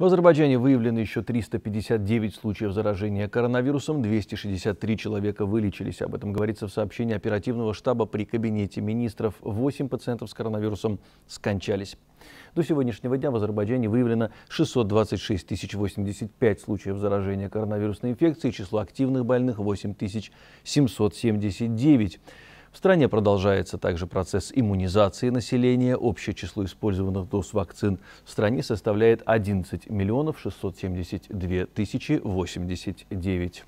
В Азербайджане выявлено еще 359 случаев заражения коронавирусом, 263 человека вылечились. Об этом говорится в сообщении оперативного штаба при Кабинете министров. 8 пациентов с коронавирусом скончались. До сегодняшнего дня в Азербайджане выявлено 626 085 случаев заражения коронавирусной инфекцией, число активных больных 8779. В стране продолжается также процесс иммунизации населения. Общее число использованных доз вакцин в стране составляет 11 миллионов 672 тысячи 89.